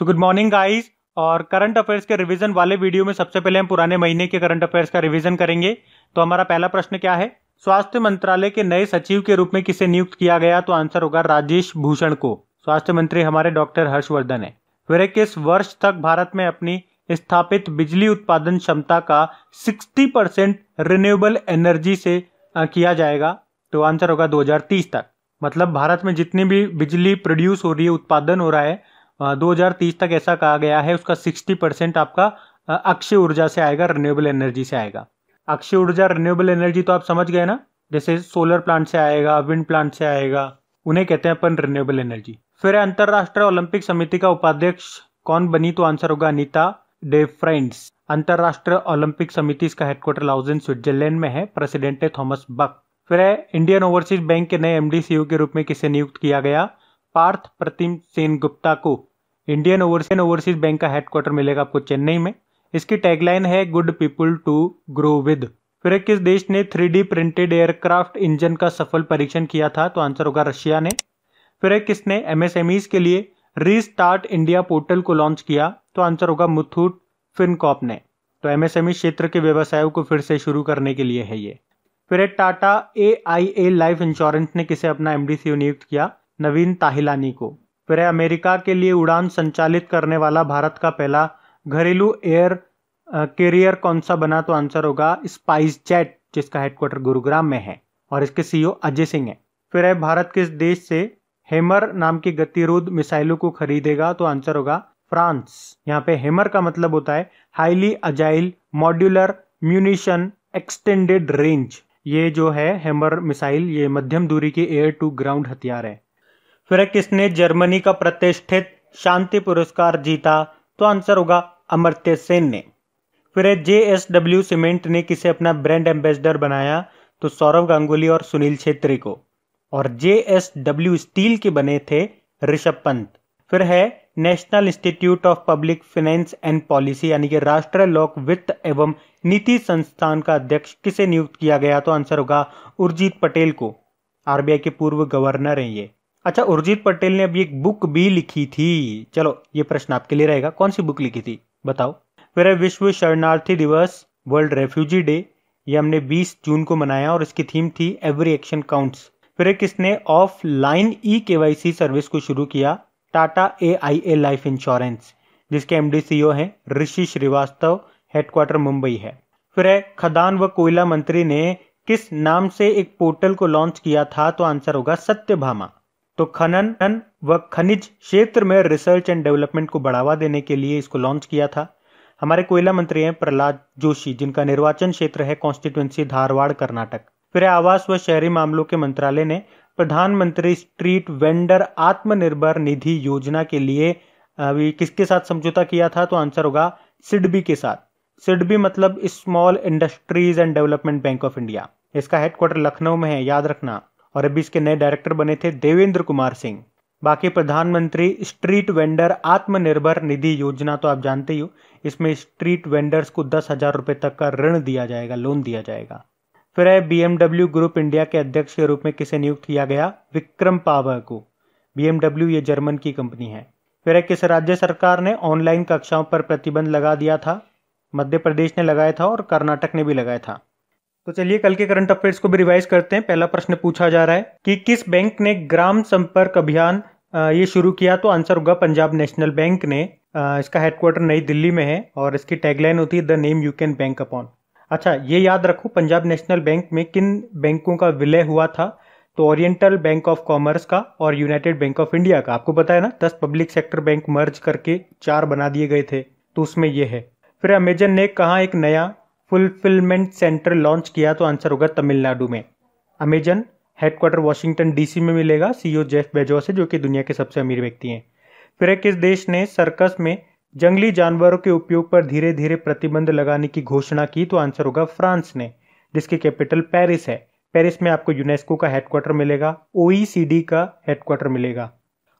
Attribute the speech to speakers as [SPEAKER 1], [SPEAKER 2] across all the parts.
[SPEAKER 1] सो good morning guys और current affairs के revision वाले वीडियो में सबसे पहले हम पुराने महीने के करंट अफेयर्स का रिवीजन करेंगे तो हमारा पहला प्रश्न क्या है स्वास्थ्य मंत्रालय के नए सचिव के रूप में किसे नियुक्त किया गया तो आंसर होगा राजेश भूषण को स्वास्थ्य मंत्री हमारे डॉक्टर हर्षवर्धन है वे किस वर्ष तक भारत में अपनी स्थापित बिजली उत्पादन क्षमता का सिक्सटी परसेंट रिन्यूएबल एनर्जी से किया जाएगा तो आंसर होगा दो तक मतलब भारत में जितनी भी बिजली प्रोड्यूस हो रही है उत्पादन हो रहा है 2030 तक ऐसा कहा गया है उसका 60 परसेंट आपका अक्षय ऊर्जा से आएगा रिन्यूएबल एनर्जी से आएगा अक्षय ऊर्जा रिन्यूएबल एनर्जी तो आप समझ गए ना जैसे सोलर प्लांट से आएगा विंड प्लांट से आएगा उन्हें कहते हैं अपन रिन्यूएबल एनर्जी फिर अंतर्राष्ट्रीय ओलंपिक समिति का उपाध्यक्ष कौन बनी तो आंसर होगा अनिता डेफ्रेंड्स अंतर्राष्ट्रीय ओलंपिक समिति इसका हेडक्वार्टर इन स्विट्जरलैंड में है प्रेसिडेंट है थॉमस बक फिर है इंडियन ओवरसीज बैंक के नए एमडी e के रूप में किसे नियुक्त किया गया पार्थ प्रतिम सेन गुप्ता को इंडियन ओवरसीज ओवरसीज बैंक का हेडक्वार्टर मिलेगा आपको चेन्नई में इसकी टैगलाइन है good people to grow with फिर किस देश ने थ्री प्रिंटेड एयरक्राफ्ट इंजन का सफल परीक्षण किया था तो आंसर होगा रशिया ने फिर किसने एमएसएमईज के लिए रीस्टार्ट इंडिया पोर्टल को लॉन्च किया तो आंसर होगा मुथूट फिनकॉप ने तो एमएसएमई क्षेत्र के व्यवसायों को फिर से शुरू करने के लिए है ये फिर एक Tata A I A life insurance ने किसे अपना एमडीसी नियुक्त किया नवीन ताहिलानी को वह अमेरिका के लिए उड़ान संचालित करने वाला भारत का पहला घरेलू एयर कैरियर कौन सा बना तो आंसर होगा स्पाइस जेट जिसका हेडक्वार्टर गुरुग्राम में है और इसके सीईओ e अजय सिंह है फिर है भारत किस देश से हेमर नाम की गतिरोध मिसाइलों को खरीदेगा तो आंसर होगा फ्रांस यहाँ पे हेमर का मतलब होता है highly agile modular munition extended range ये जो है हेमर मिसाइल ये मध्यम दूरी के एयर टू ग्राउंड हथियार है फिर किसने जर्मनी का प्रतिष्ठित शांति पुरस्कार जीता तो आंसर होगा अमर्त्य सेन ने फिर जे एस डब्ल्यू सीमेंट ने किसे अपना ब्रांड एम्बेसडर बनाया तो सौरव गांगुली और सुनील छेत्री को और जे एस डब्ल्यू स्टील के बने थे ऋषभ पंत फिर है National Institute of Public Finance and Policy यानी कि राष्ट्रीय लोक वित्त एवं नीति संस्थान का अध्यक्ष किसे नियुक्त किया गया तो आंसर होगा उर्जीत पटेल को आरबीआई के पूर्व गवर्नर हैं ये अच्छा उर्जित पटेल ने अभी एक बुक भी लिखी थी चलो ये प्रश्न आपके लिए रहेगा कौन सी बुक लिखी थी बताओ फिर विश्व शरणार्थी दिवस वर्ल्ड रेफ्यूजी डे ये हमने 20 जून को मनाया और इसकी थीम थी एवरी एक्शन काउंट्स फिर किसने ऑफ लाइन ई के सर्विस को शुरू किया Tata A I A life insurance जिसके एम डी सी ओ है ऋषि श्रीवास्तव हेडक्वार्टर मुंबई है फिर है खदान व कोयला मंत्री ने किस नाम से एक पोर्टल को लॉन्च किया था तो आंसर होगा सत्यभामा तो खनन व खनिज क्षेत्र में रिसर्च एंड डेवलपमेंट को बढ़ावा देने के लिए इसको लॉन्च किया था हमारे कोयला मंत्री हैं प्रहलाद जोशी जिनका निर्वाचन क्षेत्र है कॉन्स्टिट्युएंसी धारवाड़ कर्नाटक फिर आवास व शहरी मामलों के मंत्रालय ने प्रधानमंत्री स्ट्रीट वेंडर आत्मनिर्भर निधि योजना के लिए अभी किसके साथ समझौता किया था तो आंसर होगा सिडबी के साथ सिडबी मतलब small industries and development bank of India इसका हेडक्वार्टर लखनऊ में है याद रखना और अभी इसके नए डायरेक्टर बने थे देवेंद्र कुमार सिंह बाकी प्रधानमंत्री स्ट्रीट वेंडर आत्मनिर्भर निधि योजना तो आप जानते ही हो इसमें स्ट्रीट वेंडर्स को दस हजार रुपये तक का ऋण दिया जाएगा लोन दिया जाएगा फिर है बीएमडब्ल्यू ग्रुप इंडिया के अध्यक्ष के रूप में किसे नियुक्त किया गया विक्रम पावर को बीएमडब्ल्यू ये जर्मन की कंपनी है फिर है किस राज्य सरकार ने ऑनलाइन कक्षाओं पर प्रतिबंध लगा दिया था मध्य प्रदेश ने लगाया था और कर्नाटक ने भी लगाया था तो चलिए कल के करंट अफेयर्स को भी रिवाइज करते हैं पहला प्रश्न पूछा जा रहा है कि किस बैंक ने ग्राम संपर्क अभियान ये शुरू किया तो आंसर होगा पंजाब नेशनल बैंक ने इसका हेडक्वार्टर नई दिल्ली में है और इसकी टैगलाइन होती है the name you can bank upon अच्छा ये याद रखो पंजाब नेशनल बैंक में किन बैंकों का विलय हुआ था तो ओरिएंटल बैंक ऑफ कॉमर्स का और यूनाइटेड बैंक ऑफ इंडिया का आपको बताया ना दस पब्लिक सेक्टर बैंक मर्ज करके चार बना दिए गए थे तो उसमें ये है फिर अमेजन ने कहा एक नया फुलफिलमेंट सेंटर लॉन्च किया तो आंसर होगा तमिलनाडु में अमेजन हेडक्वार्टर वाशिंगटन डीसी में मिलेगा सीईओ जेफ बेजोस है जो कि दुनिया के सबसे अमीर व्यक्ति हैं फिर किस देश ने सर्कस में जंगली जानवरों के उपयोग पर धीरे धीरे प्रतिबंध लगाने की घोषणा की तो आंसर होगा फ्रांस ने जिसकी कैपिटल पेरिस है पेरिस में आपको यूनेस्को का हेडक्वार्टर मिलेगा ओ का हेडक्वार्टर मिलेगा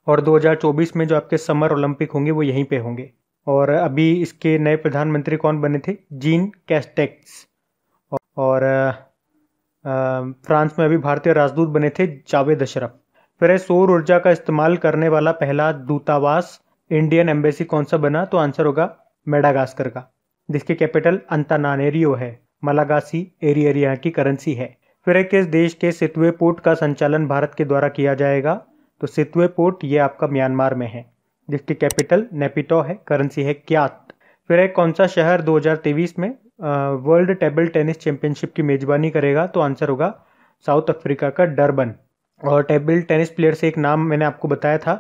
[SPEAKER 1] और 2024 में जो आपके समर ओलंपिक होंगे वो यहीं पे होंगे और अभी इसके नए प्रधानमंत्री कौन बने थे जीन कैस्टेक्स और फ्रांस में अभी भारतीय राजदूत बने थे जावेद अशरफ फिर है सौर ऊर्जा का इस्तेमाल करने वाला पहला दूतावास इंडियन एम्बेसी कौन सा बना तो आंसर होगा मेडागास्कर का जिसके कैपिटल अंतानानेरियो है मलागासी एरिया की करेंसी है फिर है किस देश के सितवे पोर्ट का संचालन भारत के द्वारा किया जाएगा तो सितवे पोर्ट ये आपका म्यांमार में है जिसकी कैपिटल नेपिटो है करेंसी है क्यात फिर है कौन सा शहर 2023 में वर्ल्ड टेबल टेनिस चैंपियनशिप की मेज़बानी करेगा तो आंसर होगा साउथ अफ्रीका का डरबन और टेबल टेनिस प्लेयर से एक नाम मैंने आपको बताया था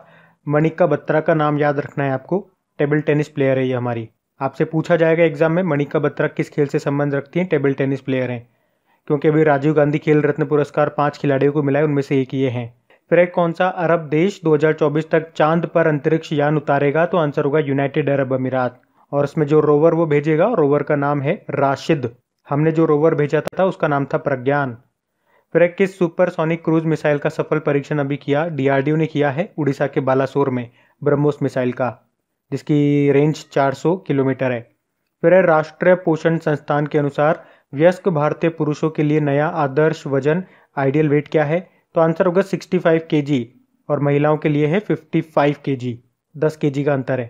[SPEAKER 1] मणिका बत्रा का नाम याद रखना है आपको टेबल टेनिस प्लेयर है ये हमारी आपसे पूछा जाएगा एग्जाम में मणिका बत्रा किस खेल से संबंध रखती हैं टेबल टेनिस प्लेयर हैं क्योंकि अभी राजीव गांधी खेल रत्न पुरस्कार पाँच खिलाड़ियों को मिला है उनमें से एक ये हैं फिर कौन सा अरब देश 2024 तक चांद पर अंतरिक्ष यान उतारेगा तो आंसर होगा यूनाइटेड अरब अमीरात और उसमें जो रोवर वो भेजेगा रोवर का नाम है राशिद हमने जो रोवर भेजा था उसका नाम था प्रज्ञान फिर किस सुपरसोनिक क्रूज मिसाइल का सफल परीक्षण अभी किया डीआरडीओ ने किया है उड़ीसा के बालासोर में ब्रह्मोस मिसाइल का जिसकी रेंज 400 किलोमीटर है फिर राष्ट्रीय पोषण संस्थान के अनुसार व्यस्क भारतीय पुरुषों के लिए नया आदर्श वजन आइडियल वेट क्या है तो आंसर होगा सिक्सटी फाइव के जी और महिलाओं के लिए है फिफ्टी फाइव के जी दस के जी का अंतर है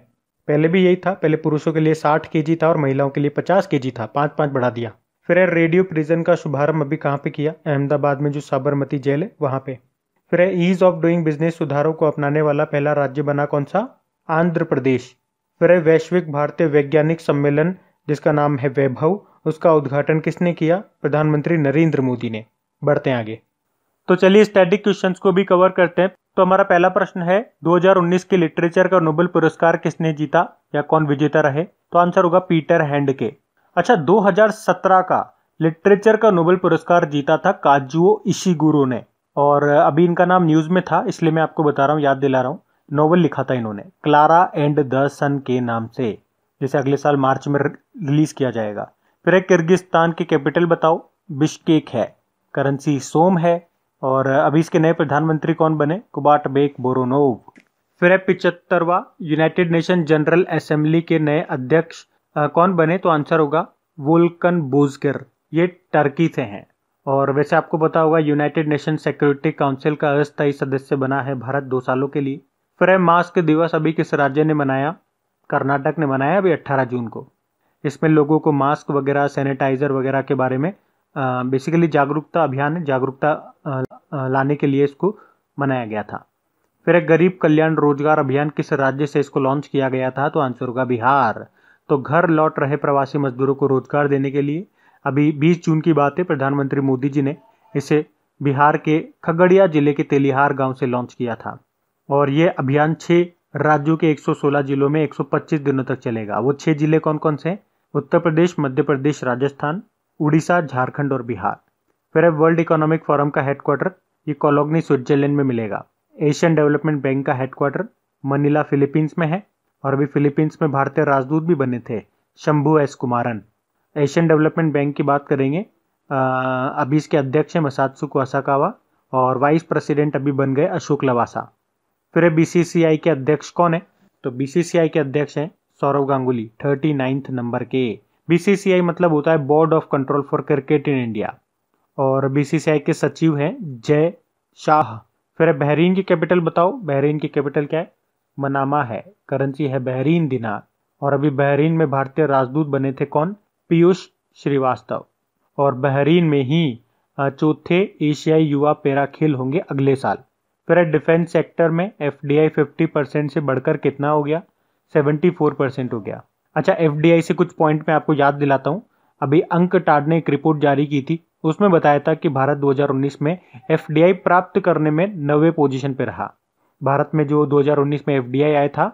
[SPEAKER 1] पहले भी यही था पहले पुरुषों के लिए साठ के जी था और महिलाओं के लिए पचास के जी था पाँच पाँच बढ़ा दिया फिर है रेडियो प्रिजन का शुभारंभ अभी कहाँ पे किया अहमदाबाद में जो साबरमती जेल है वहाँ पे फिर है ईज ऑफ डूइंग बिजनेस सुधारों को अपनाने वाला पहला राज्य बना कौन सा आंध्र प्रदेश फिर है वैश्विक भारतीय वैज्ञानिक सम्मेलन जिसका नाम है वैभव उसका उद्घाटन किसने किया प्रधानमंत्री नरेंद्र मोदी ने बढ़ते आगे तो चलिए स्टैटिक क्वेश्चंस को भी कवर करते हैं तो हमारा पहला प्रश्न है 2019 के लिटरेचर का नोबेल पुरस्कार किसने जीता या कौन विजेता रहे तो आंसर होगा पीटर हैंड के अच्छा 2017 का लिटरेचर का नोबेल पुरस्कार जीता था काजुओ इशिगुरो ने और अभी इनका नाम न्यूज में था इसलिए मैं आपको बता रहा हूँ याद दिला रहा हूँ नोवेल लिखा था इन्होंने क्लारा एंड द सन के नाम से जिसे अगले साल मार्च में रिलीज किया जाएगा फिर एक किर्गिस्तान की कैपिटल बताओ बिश्केक है करेंसी सोम है और अभी इसके नए प्रधानमंत्री कौन बने कुबाट बेक बोरोनोव फिर है पिचहत्तरवा यूनाइटेड नेशन जनरल असेंबली के नए अध्यक्ष कौन बने तो आंसर होगा वुल्कन बोजगर ये टर्की से हैं और वैसे आपको पता होगा यूनाइटेड नेशन सिक्योरिटी काउंसिल का अस्थायी सदस्य बना है भारत दो सालों के लिए फिर है मास्क दिवस अभी किस राज्य ने मनाया कर्नाटक ने मनाया अभी 18 जून को इसमें लोगों को मास्क वगैरह सैनिटाइजर वगैरह के बारे में बेसिकली जागरूकता अभियान है जागरूकता लाने के लिए इसको मनाया गया था फिर एक गरीब कल्याण रोजगार अभियान किस राज्य से इसको लॉन्च किया गया था तो आंसर होगा बिहार तो घर लौट रहे प्रवासी मजदूरों को रोजगार देने के लिए अभी बीस जून की बात है प्रधानमंत्री मोदी जी ने इसे बिहार के खगड़िया जिले के तेलिहार गांव से लॉन्च किया था और ये अभियान छः राज्यों के 116 जिलों में 125 दिनों तक चलेगा वो छः जिले कौन कौन से हैं उत्तर प्रदेश मध्य प्रदेश राजस्थान उड़ीसा झारखंड और बिहार फिर अब वर्ल्ड इकोनॉमिक फोरम का हेडक्वार्टर ये कॉलोगनी स्विट्जरलैंड में मिलेगा एशियन डेवलपमेंट बैंक का हेडक्वार्टर मनीला फिलीपींस में है और अभी फिलीपींस में भारतीय राजदूत भी बने थे Shambhu S Kumaran Asian development Bank की बात करेंगे अभी इसके अध्यक्ष हैं मसादसु कुसाकावा और वाइस प्रेसिडेंट अभी बन गए अशोक लवासा फिर बी के अध्यक्ष कौन है तो बी के अध्यक्ष हैं Sourav Ganguly thirty ninth number के बीसीसीआई मतलब होता है Board of Control for Cricket in India और बीसीसीआई के सचिव हैं जय शाह फिर बहरीन की कैपिटल बताओ बहरीन की कैपिटल क्या है मनामा है करेंसी है बहरीन दिनार और अभी बहरीन में भारतीय राजदूत बने थे कौन पीयूष श्रीवास्तव और बहरीन में ही चौथे एशियाई युवा पैरा खेल होंगे अगले साल फिर डिफेंस सेक्टर में F D I fifty percent से बढ़कर कितना हो गया सेवेंटी फोर परसेंट हो गया अच्छा एफ से कुछ पॉइंट मैं आपको याद दिलाता हूँ अभी अंक टाड ने एक रिपोर्ट जारी की थी उसमें बताया था कि भारत 2019 में एफ प्राप्त करने में नवे पोजीशन पर रहा भारत में जो 2019 में एफ आया था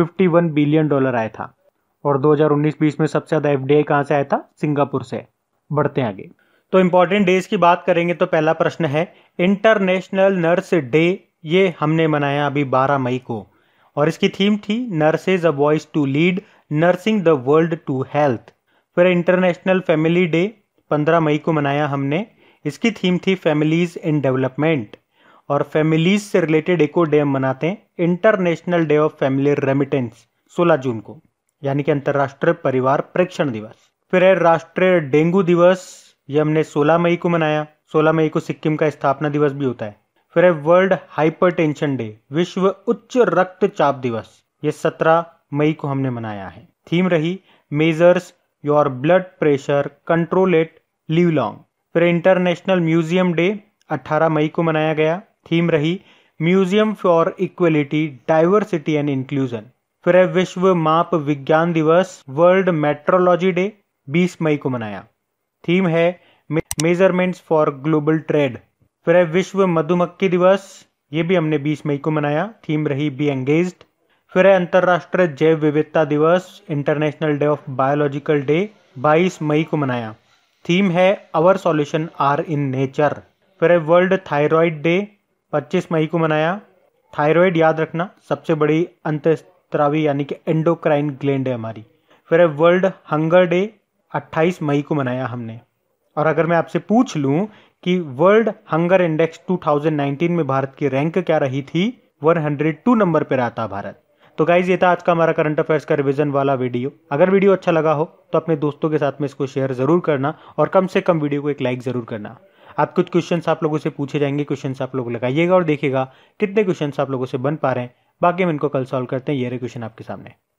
[SPEAKER 1] 51 बिलियन डॉलर आया था और 2019-20 में सबसे ज़्यादा एफ डी आई कहाँ से आया था सिंगापुर से बढ़ते हैं आगे तो इम्पॉर्टेंट डेज की बात करेंगे तो पहला प्रश्न है इंटरनेशनल नर्स डे ये हमने मनाया अभी 12 मई को और इसकी थीम थी nurses a voice to lead nursing the world to health फिर इंटरनेशनल फैमिली डे 15 मई को मनाया हमने इसकी थीम थी फैमिलीज़ इन डेवलपमेंट और फैमिलीज से रिलेटेड और डे हम मनाते हैं International day of Family Remittance 16 जून को यानी कि अंतर्राष्ट्रीय परिवार प्रेक्षण दिवस फिर है राष्ट्रीय डेंगू दिवस ये हमने 16 मई को मनाया 16 मई को सिक्किम का स्थापना दिवस भी होता है फिर है वर्ल्ड हाइपरटेंशन डे विश्व उच्च रक्तचाप दिवस ये 17 मई को हमने मनाया है थीम रही measures your blood pressure control it live long फिर इंटरनेशनल म्यूजियम डे 18 मई को मनाया गया थीम रही museum for equality diversity and inclusion फिर है विश्व माप विज्ञान दिवस वर्ल्ड मेट्रोलॉजी डे 20 मई को मनाया थीम है मेजरमेंट्स फॉर ग्लोबल ट्रेड फिर है विश्व मधुमक्खी दिवस ये भी हमने 20 मई को मनाया थीम रही बी एंगेज्ड फिर है अंतर्राष्ट्रीय जैव विविधता दिवस international day of biological day 22 मई को मनाया थीम है our solution are in nature फिर है वर्ल्ड थायराइड डे 25 मई को मनाया थायराइड याद रखना सबसे बड़ी अंतस्त्रावी यानी कि एंडोक्राइन ग्लैंड है हमारी फिर है वर्ल्ड हंगर डे 28 मई को मनाया हमने और अगर मैं आपसे पूछ लूँ कि वर्ल्ड हंगर इंडेक्स 2019 में भारत की रैंक क्या रही थी 102 नंबर पर आता भारत तो गाइज ये था आज का हमारा करंट अफेयर्स का रिविजन वाला वीडियो अगर वीडियो अच्छा लगा हो तो अपने दोस्तों के साथ में इसको शेयर ज़रूर करना और कम से कम वीडियो को एक लाइक ज़रूर करना आप कुछ क्वेश्चन आप लोगों से पूछे जाएंगे क्वेश्चन आप लोग लगाइएगा और देखिएगा कितने क्वेश्चन आप लोगों से बन पा रहे हैं बाकी हम इनको कल सॉल्व करते हैं ये रहे क्वेश्चन आपके सामने